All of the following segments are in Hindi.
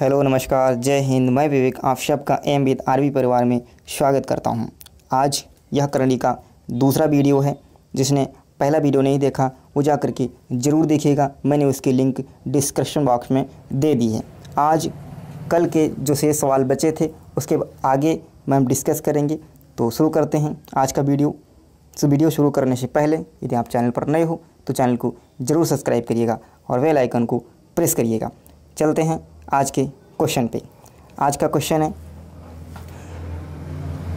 हेलो नमस्कार जय हिंद मैं विवेक आप सबका एम विद आरवी परिवार में स्वागत करता हूं आज यह करणी का दूसरा वीडियो है जिसने पहला वीडियो नहीं देखा वो जा करके ज़रूर देखिएगा मैंने उसकी लिंक डिस्क्रिप्शन बॉक्स में दे दी है आज कल के जो से सवाल बचे थे उसके आगे मैं हम डिस्कस करेंगे तो शुरू करते हैं आज का वीडियो सो वीडियो शुरू करने से पहले यदि आप चैनल पर नए हो तो चैनल को ज़रूर सब्सक्राइब करिएगा और वेल आइकन को प्रेस करिएगा चलते हैं आज के क्वेश्चन पे आज का क्वेश्चन है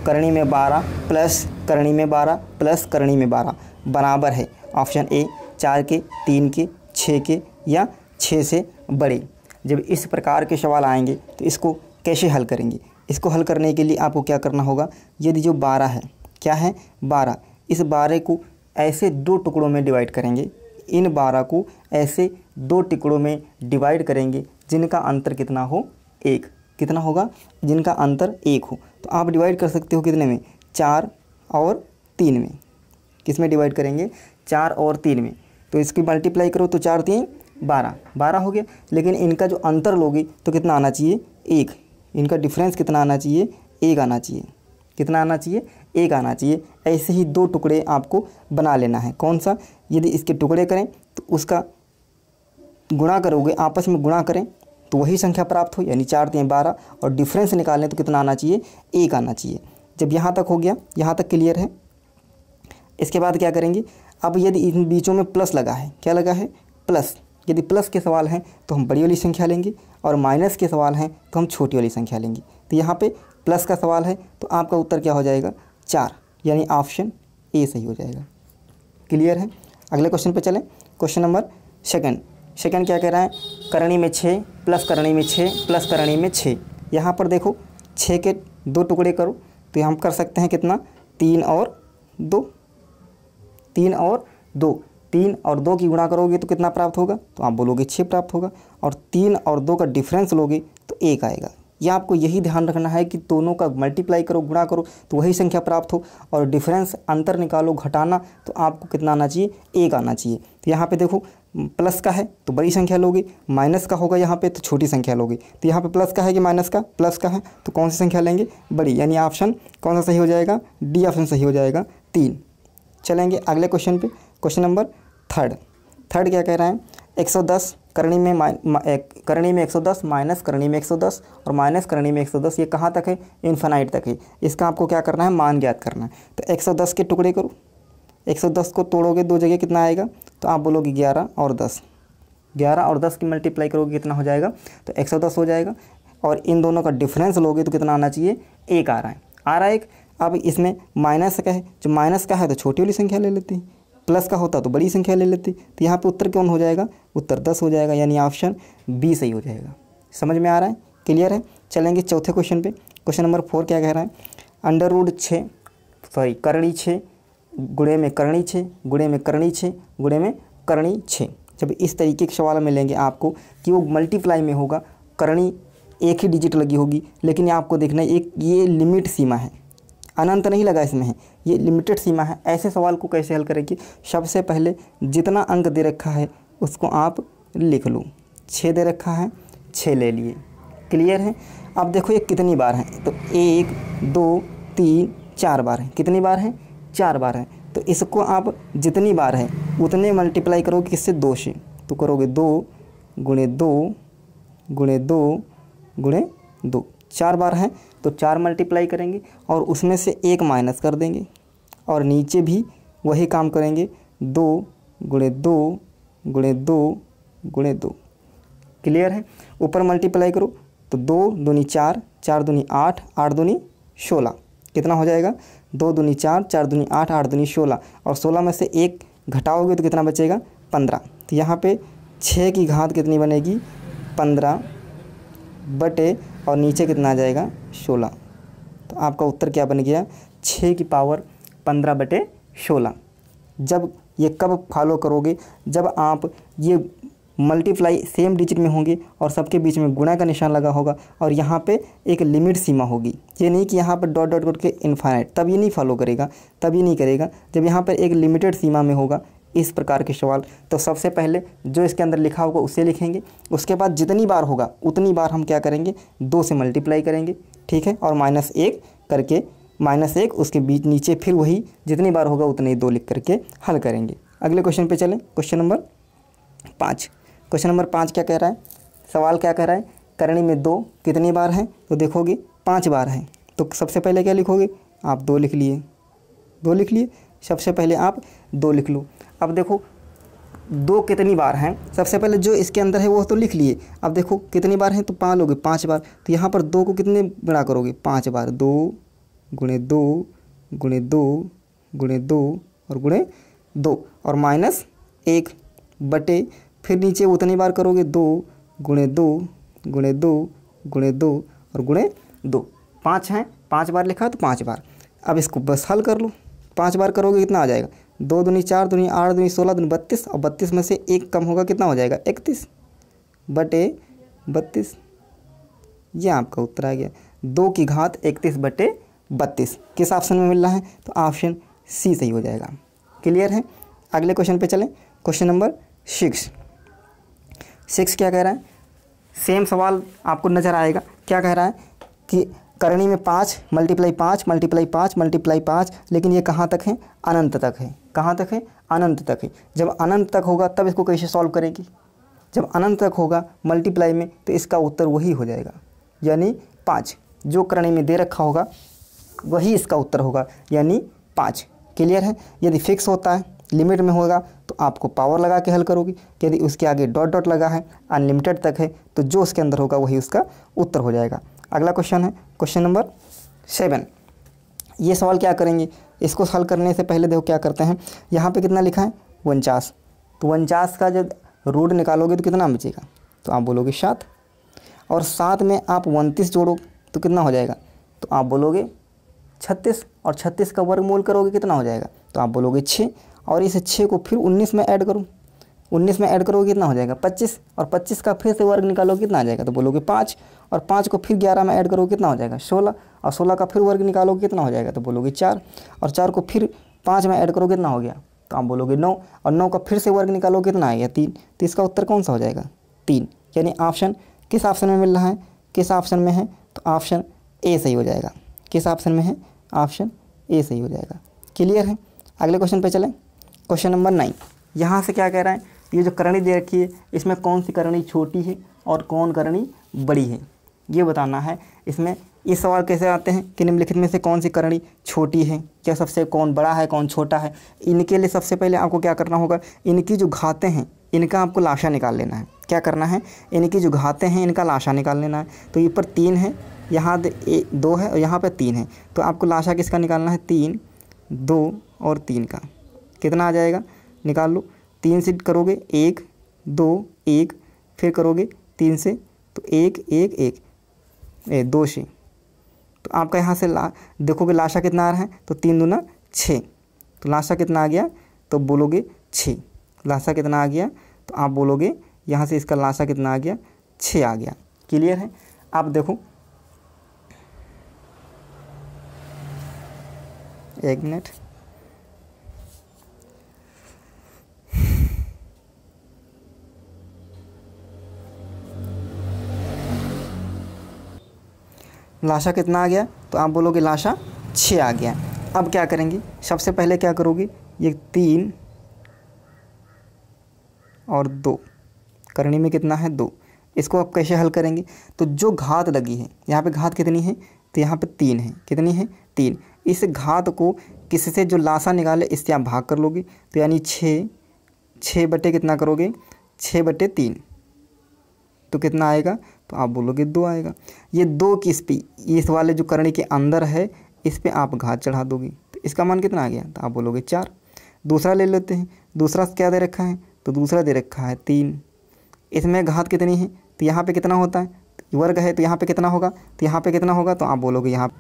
करणी में बारह प्लस करणी में बारह प्लस करणी में बारह बराबर है ऑप्शन ए चार के तीन के छः के या छः से बड़े जब इस प्रकार के सवाल आएंगे तो इसको कैसे हल करेंगे इसको हल करने के लिए आपको क्या करना होगा यदि जो बारह है क्या है बारह इस बारह को ऐसे दो टुकड़ों में डिवाइड करेंगे इन बारह को ऐसे दो टुकड़ों में डिवाइड करेंगे जिनका अंतर कितना हो एक कितना होगा जिनका अंतर एक हो तो आप डिवाइड कर सकते हो कितने में चार और तीन में किस में डिवाइड करेंगे चार और तीन में तो इसकी मल्टीप्लाई करो तो चार तीन बारह बारह हो गया लेकिन इनका जो अंतर लोगे तो कितना आना चाहिए एक इनका डिफरेंस कितना आना चाहिए एक आना चाहिए कितना आना चाहिए एक आना चाहिए ऐसे ही दो टुकड़े आपको बना लेना है कौन सा यदि इसके टुकड़े करें तो उसका गुणा करोगे आपस में गुणा करें तो वही संख्या प्राप्त हो यानी चार दें बारह और डिफरेंस निकालें तो कितना आना चाहिए एक आना चाहिए जब यहाँ तक हो गया यहाँ तक क्लियर है इसके बाद क्या करेंगे अब यदि इन बीचों में प्लस लगा है क्या लगा है प्लस यदि प्लस के सवाल हैं तो हम बड़ी वाली संख्या लेंगे और माइनस के सवाल हैं तो हम छोटी वाली संख्या लेंगे तो यहाँ पे प्लस का सवाल है तो आपका उत्तर क्या हो जाएगा चार यानी ऑप्शन ए सही हो जाएगा क्लियर है अगले क्वेश्चन पे चलें क्वेश्चन नंबर सेकंड सेकंड क्या कह रहा है करणी में छः प्लस करणी में छः प्लस करणी में छः यहाँ पर देखो छः के दो टुकड़े करो तो हम कर सकते हैं कितना तीन और दो तीन और दो तीन और दो की गुणा करोगे तो कितना प्राप्त होगा तो आप बोलोगे छः प्राप्त होगा और तीन और दो का डिफरेंस लोगे तो एक आएगा या आपको यही ध्यान रखना है कि दोनों का मल्टीप्लाई करो गुणा करो तो वही संख्या प्राप्त हो और डिफरेंस अंतर निकालो घटाना तो आपको कितना आना चाहिए एक आना चाहिए तो यहाँ पे देखो प्लस का है तो बड़ी संख्या लोगे माइनस का होगा यहाँ पे तो छोटी संख्या लोगे तो यहाँ पे प्लस का है कि माइनस का प्लस का है तो कौन सी संख्या लेंगे बड़ी यानी ऑप्शन कौन सा सही हो जाएगा डी ऑप्शन सही हो जाएगा तीन चलेंगे अगले क्वेश्चन पे क्वेश्चन नंबर थर्ड थर्ड क्या कह रहा है एक सौ दस करणी में करणी में दस माइनस करणी में दस और माइनस करणी में दस ये कहाँ तक है इन्फाइट तक है इसका आपको क्या करना है मान ज्ञात करना है तो दस के टुकड़े करो 110 को तोड़ोगे दो जगह कितना आएगा तो आप बोलोगे ग्यारह और दस ग्यारह और दस की मल्टीप्लाई करोगे कितना हो जाएगा तो 110 हो जाएगा और इन दोनों का डिफरेंस लोगे तो कितना आना चाहिए एक आ रहा है आ रहा है एक अब इसमें माइनस का है जो माइनस का है तो छोटी वाली संख्या ले लेती प्लस का होता तो बड़ी संख्या ले लेती तो यहाँ पर उत्तर कौन हो जाएगा उत्तर दस हो जाएगा यानी ऑप्शन बी सही हो जाएगा समझ में आ रहा है क्लियर है चलेंगे चौथे क्वेश्चन पे क्वेश्चन नंबर फोर क्या कह रहा है अंडर रूड छः सॉरी करड़ी छः गुड़े में करणी छः गुड़े में करणी छः गुड़े में करणी छः जब इस तरीके के सवाल मिलेंगे आपको कि वो मल्टीप्लाई में होगा करणी एक ही डिजिट लगी होगी लेकिन ये आपको देखना है एक ये लिमिट सीमा है अनंत नहीं लगा इसमें है ये लिमिटेड सीमा है ऐसे सवाल को कैसे हल करेंगे सबसे पहले जितना अंक दे रखा है उसको आप लिख लो छः दे रखा है छः ले लिए क्लियर है अब देखो ये कितनी बार है तो एक दो तीन चार बार है कितनी बार है चार बार है तो इसको आप जितनी बार है उतने मल्टीप्लाई करोगे किससे दो से तो करोगे दो गुणे दो गुणे दो गुणे दो चार बार है तो चार मल्टीप्लाई करेंगे और उसमें से एक माइनस कर देंगे और नीचे भी वही काम करेंगे दो गुणे दो गुणे दो गुणे दो क्लियर है ऊपर मल्टीप्लाई करो तो दो दूनी चार चार दूनी आठ आठ दूनी सोलह कितना हो जाएगा दो दूनी चार चार दूनी आठ आठ दूनी सोलह और सोलह में से एक घटाओगे तो कितना बचेगा पंद्रह तो यहाँ पे छः की घात कितनी बनेगी पंद्रह बटे और नीचे कितना आ जाएगा सोलह तो आपका उत्तर क्या बन गया छः की पावर पंद्रह बटे सोलह जब ये कब फॉलो करोगे जब आप ये मल्टीप्लाई सेम डिजिट में होंगे और सबके बीच में गुणा का निशान लगा होगा और यहाँ पे एक लिमिट सीमा होगी ये नहीं कि यहाँ पर डॉट डॉट डॉट के इन्फाइनाइट तब ये नहीं फॉलो करेगा तब ये नहीं करेगा जब यहाँ पर एक लिमिटेड सीमा में होगा इस प्रकार के सवाल तो सबसे पहले जो इसके अंदर लिखा होगा उसे लिखेंगे उसके बाद जितनी बार होगा उतनी बार हम क्या करेंगे दो से मल्टीप्लाई करेंगे ठीक है और माइनस एक करके माइनस एक उसके बीच नीचे फिर वही जितनी बार होगा उतने दो लिख करके हल करेंगे अगले क्वेश्चन पे चलें क्वेश्चन नंबर पाँच क्वेश्चन नंबर पाँच क्या कह रहा है सवाल क्या कह रहा है करणी में दो कितनी बार हैं तो देखोगे पाँच बार हैं तो सबसे पहले क्या लिखोगे आप दो लिख लिए दो लिख लिए सबसे पहले आप दो लिख लो अब देखो दो कितनी बार हैं सबसे पहले जो इसके अंदर है वो तो लिख लिए अब देखो कितनी बार हैं तो पाँच लोगे पाँच बार तो यहाँ पर दो को कितने बड़ा करोगे पाँच बार दो गुणे दो गुणे दो गुणे दो और गुणे दो और माइनस एक बटे फिर नीचे उतनी बार करोगे दो गुणे दो गुणे दो गुणे दो और गुणे दो पाँच हैं पाँच बार लिखा तो पाँच बार अब इसको बस हल कर लो पाँच बार करोगे कितना आ जाएगा दो दुनी चार दुनी आठ दुनी सोलह दूनी बत्तीस और बत्तीस में से एक कम होगा कितना हो जाएगा इकतीस बटे बत्तीस ये आपका उत्तर आ गया दो की घात इकतीस बटे बत्तीस किस ऑप्शन में मिल रहा है तो ऑप्शन सी सही हो जाएगा क्लियर है अगले क्वेश्चन पे चलें क्वेश्चन नंबर सिक्स सिक्स क्या कह रहा है सेम सवाल आपको नज़र आएगा क्या कह रहा है कि करणी में पाँच मल्टीप्लाई पाँच मल्टीप्लाई पाँच मल्टीप्लाई पाँच लेकिन ये कहाँ तक है अनंत तक है कहाँ तक है अनंत तक है जब अनंत तक होगा तब इसको कैसे सॉल्व करेगी जब अनंत तक होगा मल्टीप्लाई में तो इसका उत्तर वही हो जाएगा यानी पाँच जो करणी में दे रखा होगा वही इसका उत्तर होगा यानी पाँच क्लियर है यदि फिक्स होता है लिमिट में होगा तो आपको पावर लगा के हल करोगी यदि उसके आगे डॉट डॉट लगा है अनलिमिटेड तक है तो जो उसके अंदर होगा वही उसका उत्तर हो जाएगा अगला क्वेश्चन है क्वेश्चन नंबर सेवन ये सवाल क्या करेंगे इसको हल करने से पहले देखो क्या करते हैं यहाँ पे कितना लिखा है उनचास तो उनचास का जब रूट निकालोगे तो कितना बचेगा तो आप बोलोगे सात और सात में आप उनतीस जोड़ो तो कितना हो जाएगा तो आप बोलोगे छत्तीस और छत्तीस का वर्गमूल करोगे कितना हो जाएगा तो आप बोलोगे छः और इस छः को फिर उन्नीस में ऐड करूँ उन्नीस में ऐड करोगे कितना हो जाएगा पच्चीस और पच्चीस का फिर से वर्ग निकालोगे कितना आ जाएगा तो बोलोगे पाँच और पाँच को फिर ग्यारह में ऐड करोगे कितना हो जाएगा सोलह और सोलह का फिर वर्ग निकालोगे कितना हो जाएगा तो बोलोगे चार और चार को फिर पाँच में ऐड करो कितना हो गया तो आप बोलोगे नौ और नौ का फिर से वर्ग निकालोगे कितना आएगा तीन तो इसका उत्तर कौन सा हो जाएगा तीन यानी ऑप्शन किस ऑप्शन में मिल रहा है किस ऑप्शन में है तो ऑप्शन ए सही हो जाएगा किस ऑप्शन में है ऑप्शन ए सही हो जाएगा क्लियर है अगले क्वेश्चन पर चलें क्वेश्चन नंबर नाइन यहाँ से क्या कह रहा है ये जो करणी दे रखी है इसमें कौन सी करणी छोटी है और कौन करणी बड़ी है ये बताना है इसमें ये सवाल कैसे आते हैं कि निम्नलिखित में से कौन सी करणी छोटी है क्या सबसे कौन बड़ा है कौन छोटा है इनके लिए सबसे पहले आपको क्या करना होगा इनकी जो घातें हैं इनका आपको लाशा निकाल लेना है क्या करना है इनकी जो घातें हैं इनका लाशा निकाल लेना है तो ये पर तीन है यहाँ दो है और यहाँ पर तीन है तो आपको लाशा किसका निकालना है तीन दो और तीन का कितना आ जाएगा निकाल लो तीन से करोगे एक दो एक फिर करोगे तीन से तो एक एक एक ए, दो से तो आपका यहाँ से ला देखोगे लाशा कितना आ रहा है तो तीन दूना छः तो लाशा कितना आ गया तो बोलोगे छः लाशा कितना आ गया तो आप बोलोगे यहाँ से इसका लाशा कितना आ गया छः आ गया क्लियर है आप देखो एक मिनट लाशा कितना आ गया तो आप बोलोगे लाशा छः आ गया अब क्या करेंगे सबसे पहले क्या करोगे ये तीन और दो करणी में कितना है दो इसको आप कैसे हल करेंगे तो जो घात लगी है यहाँ पे घात कितनी है तो यहाँ पे तीन है कितनी है तीन इस घात को किससे जो लाशा निकाले इससे आप भाग कर लोगे तो यानी छः छः बटे कितना करोगे छः बटे तीन तो कितना आएगा तो आप बोलोगे दो आएगा ये दो किस पे इस वाले जो करणी के अंदर है इस पर आप घात चढ़ा दोगे तो इसका मान कितना आ गया तो आप बोलोगे चार दूसरा ले लेते हैं दूसरा क्या दे रखा है तो दूसरा दे रखा है तीन इसमें घात कितनी है तो यहाँ पर कितना होता है तो वर्ग है तो यहाँ पे कितना होगा तो यहाँ पे कितना होगा तो आप बोलोगे यहाँ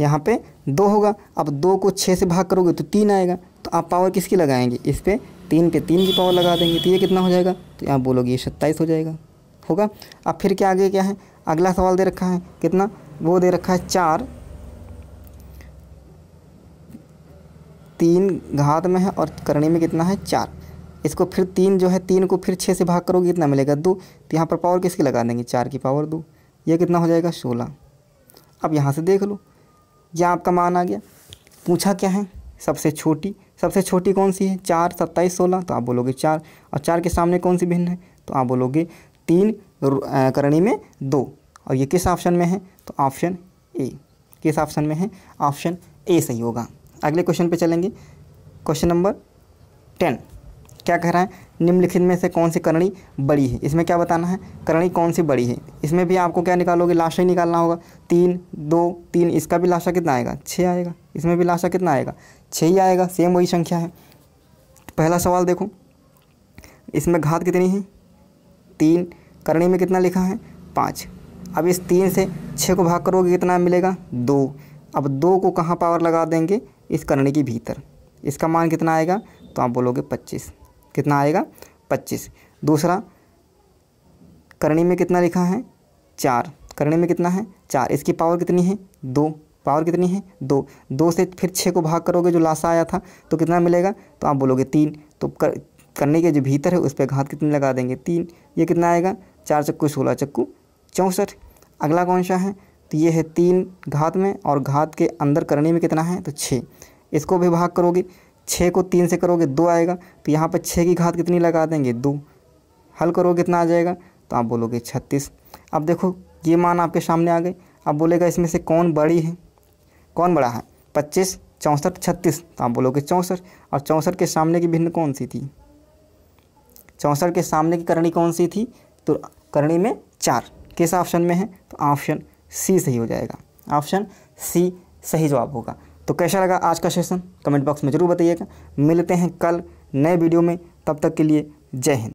यहाँ पे दो होगा अब दो को छः से भाग करोगे तो तीन आएगा तो आप पावर किसकी लगाएंगे इस पर तीन पे तीन की पावर लगा देंगे तो ये कितना हो जाएगा तो आप बोलोगे ये सत्ताईस हो जाएगा होगा अब फिर क्या आगे क्या है अगला सवाल दे रखा है कितना वो दे रखा है चार तीन घात में है और करणी में कितना है चार इसको फिर तीन जो है तीन को फिर छः से भाग करोगे कितना मिलेगा दो तो यहाँ पर पावर किसकी लगा देंगे चार की पावर दो ये कितना हो जाएगा सोलह अब यहाँ से देख लो यह आपका मान आ गया पूछा क्या है सबसे छोटी सबसे छोटी कौन सी है चार सत्ताईस सोलह तो आप बोलोगे चार और चार के सामने कौन सी भिन्न है तो आप बोलोगे तीन करणी में दो और ये किस ऑप्शन में है तो ऑप्शन ए किस ऑप्शन में है ऑप्शन ए सही होगा अगले क्वेश्चन पे चलेंगे क्वेश्चन नंबर टेन क्या कह रहा है निम्नलिखित में से कौन सी करणी बड़ी है इसमें क्या बताना है करणी कौन सी बड़ी है इसमें भी आपको क्या निकालोगे लाशा ही निकालना होगा तीन दो तीन इसका भी लाशा कितना आएगा छः आएगा इसमें भी लाशा कितना आएगा छः ही आएगा सेम वही संख्या है पहला सवाल देखो इसमें घात कितनी है तीन करणी में कितना लिखा है पाँच अब इस तीन से छः को भाग करोगे कितना मिलेगा दो अब दो को कहाँ पावर लगा देंगे इस करणी के भीतर इसका मान कितना आएगा तो आप बोलोगे पच्चीस कितना आएगा पच्चीस दूसरा करणी में कितना लिखा है चार करणी में कितना है चार इसकी पावर कितनी है दो पावर कितनी है दो दो से फिर छः को भाग करोगे जो लाशा आया था तो कितना मिलेगा तो आप बोलोगे तीन तो कर करने के जो भीतर है उस पर घात कितनी लगा देंगे तीन ये कितना आएगा चार चक्कू सोलह चक्कू चौंसठ अगला कौन सा है तो ये है तीन घात में और घात के अंदर करने में कितना है तो छः इसको भी भाग करोगे छः को तीन से करोगे दो आएगा तो यहाँ पर छः की घात कितनी लगा देंगे दो हल करोगे कितना आ जाएगा तो आप बोलोगे छत्तीस अब देखो ये मान आपके सामने आ गए अब बोलेगा इसमें से कौन बड़ी है कौन बड़ा है पच्चीस चौंसठ छत्तीस तो आप बोलोगे चौंसठ और चौंसठ के सामने की भिन्न कौन सी थी चौंसठ के सामने की करणी कौन सी थी तो करणी में चार किस ऑप्शन में है तो ऑप्शन सी सही हो जाएगा ऑप्शन सी सही जवाब होगा तो कैसा लगा आज का सेशन कमेंट बॉक्स में ज़रूर बताइएगा मिलते हैं कल नए वीडियो में तब तक के लिए जय हिंद